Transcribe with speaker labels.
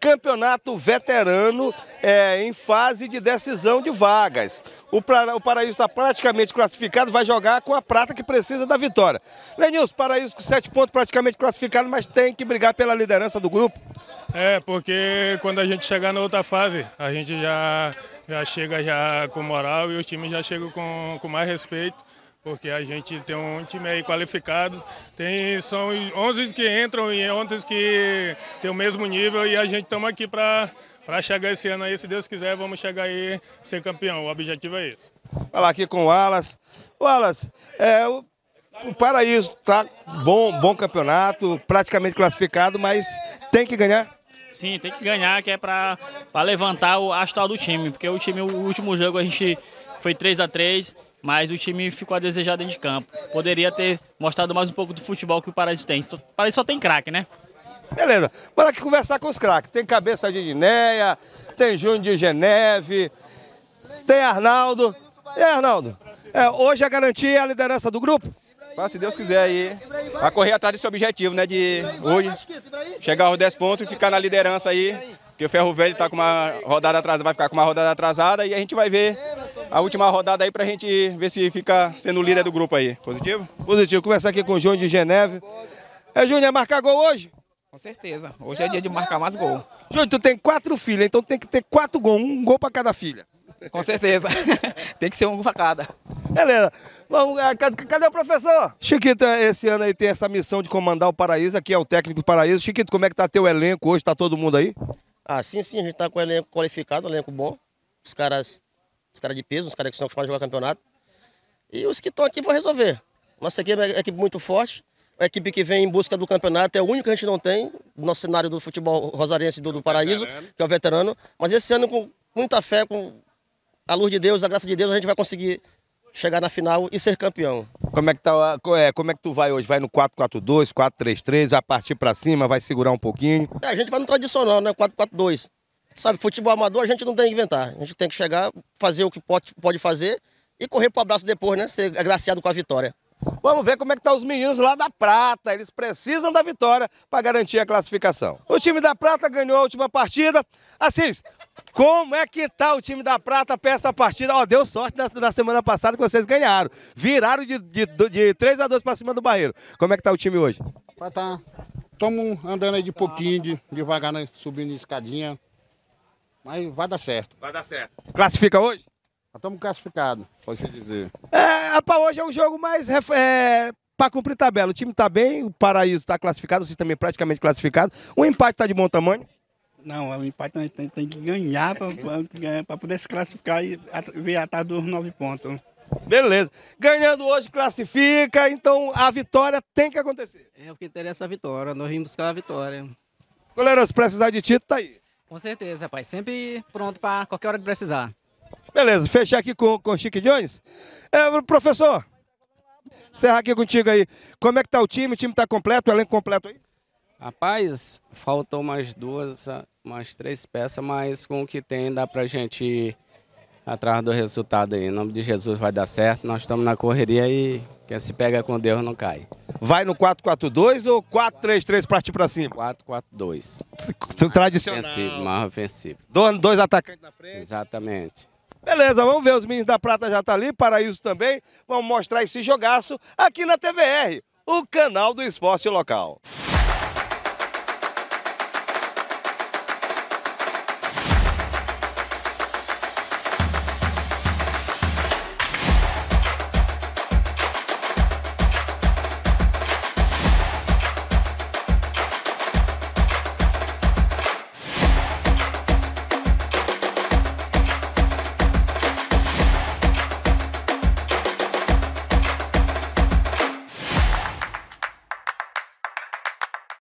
Speaker 1: Campeonato Veterano é, em fase de decisão de vagas. O, pra, o Paraíso está praticamente classificado, vai jogar com a prata que precisa da vitória. Lenils, Paraíso com sete pontos praticamente classificado, mas tem que brigar pela liderança do grupo.
Speaker 2: É, porque quando a gente chegar na outra fase, a gente já, já chega já com moral e os times já chegam com, com mais respeito porque a gente tem um time aí qualificado, tem, são 11 que entram e 11 que tem o mesmo nível e a gente estamos aqui para chegar esse ano aí, se Deus quiser, vamos chegar aí ser campeão, o objetivo é esse.
Speaker 1: Falar aqui com o Wallace. Wallace, é, o, o Paraíso tá bom, bom campeonato, praticamente classificado, mas tem que ganhar?
Speaker 2: Sim, tem que ganhar, que é para levantar o astral do time, porque o time, o último jogo a gente foi 3 a 3 mas o time ficou a desejar dentro de campo. Poderia ter mostrado mais um pouco do futebol que o Paraíso tem. O Paraíso só tem craque, né?
Speaker 1: Beleza, bora aqui conversar com os craques. Tem cabeça de Dineia, tem Júnior de Geneve, tem Arnaldo. E aí, Arnaldo, é, hoje é garantir a liderança do grupo? Mas, se Deus quiser aí, vai correr atrás desse objetivo, né, de hoje chegar aos 10 pontos e ficar na liderança aí, porque o Ferro Velho está com uma rodada atrasada, vai ficar com uma rodada atrasada e a gente vai ver a última rodada aí pra gente ver se fica sendo líder do grupo aí. Positivo? Positivo. começar aqui com o Júnior de Geneve. É, Júnior, é marcar gol hoje? Com certeza. Hoje é dia de marcar mais gol. Júnior, tu tem quatro filhas, então tem que ter quatro gols, um gol pra cada filha. Com certeza.
Speaker 2: tem que ser um pra cada.
Speaker 1: Helena, vamos, é, cadê o professor? Chiquito, é, esse ano aí tem essa missão de comandar o Paraíso, aqui é o técnico do Paraíso. Chiquito, como é que tá teu elenco hoje? Tá todo mundo aí?
Speaker 2: Ah, sim, sim, a gente tá com o elenco qualificado, elenco bom. Os caras os caras de peso, os caras que estão acostumados a jogar campeonato. E os que estão aqui vão resolver. Nossa equipe é uma é equipe muito forte, uma equipe que vem em busca do campeonato, é o único que a gente não tem, no nosso cenário do futebol rosariense do, do é Paraíso, que é o veterano. Mas esse ano, com muita fé, com a luz de Deus, a graça de Deus, a gente vai conseguir chegar na final e ser campeão.
Speaker 1: Como é que, tá, é, como é que tu vai hoje? Vai no 4-4-2, 4-3-3, a partir para cima, vai segurar um pouquinho?
Speaker 2: É, a gente vai no tradicional, né? 4-4-2. Sabe, futebol amador a gente não tem que inventar. A gente tem que chegar, fazer o que pode, pode fazer e correr pro abraço depois, né? Ser agraciado com a vitória. Vamos ver como é que estão tá os meninos lá da
Speaker 1: Prata. Eles precisam da vitória para garantir a classificação. O time da Prata ganhou a última partida. Assis, como é que tá o time da Prata para essa partida? Ó, oh, deu sorte na, na, semana passada que vocês ganharam. Viraram de, de, de 3 a 2 para cima do Barreiro. Como é que tá o time hoje?
Speaker 2: Tá, estamos andando aí de pouquinho, de, devagar, né? subindo escadinha. Mas vai dar certo. Vai dar certo. Classifica hoje? Nós estamos classificados, pode-se dizer.
Speaker 1: É, rapaz, hoje é um jogo mais é, para cumprir tabela. O time está bem, o Paraíso está classificado, vocês também praticamente classificado. O empate está de bom tamanho? Não, o empate a gente tem, que ganhar para poder se classificar e ver atrás dos nove pontos. Beleza. Ganhando hoje, classifica, então a vitória tem que acontecer. É o que interessa é a vitória, nós vimos buscar a vitória. se precisar de título, tá aí. Com certeza, rapaz. Sempre pronto para qualquer hora que precisar. Beleza, fechar aqui com, com o Chique Jones. É, professor, encerrar aqui contigo aí. Como é que tá o time? O time tá completo, o elenco completo aí? Rapaz, faltou mais duas, mais três peças, mas com o que tem dá pra gente ir atrás do resultado aí. Em nome de Jesus vai dar certo, nós estamos na correria e quem se pega com Deus não cai vai no 4-4-2 ou 4-3-3 partir para cima? 4-4-2. Tradicional. Ofensivo, mais ofensivo. Dois, dois atacantes Exatamente. Beleza, vamos ver, os meninos da Prata já tá ali, Paraíso também. Vamos mostrar esse jogaço aqui na TVR, o canal do esporte local.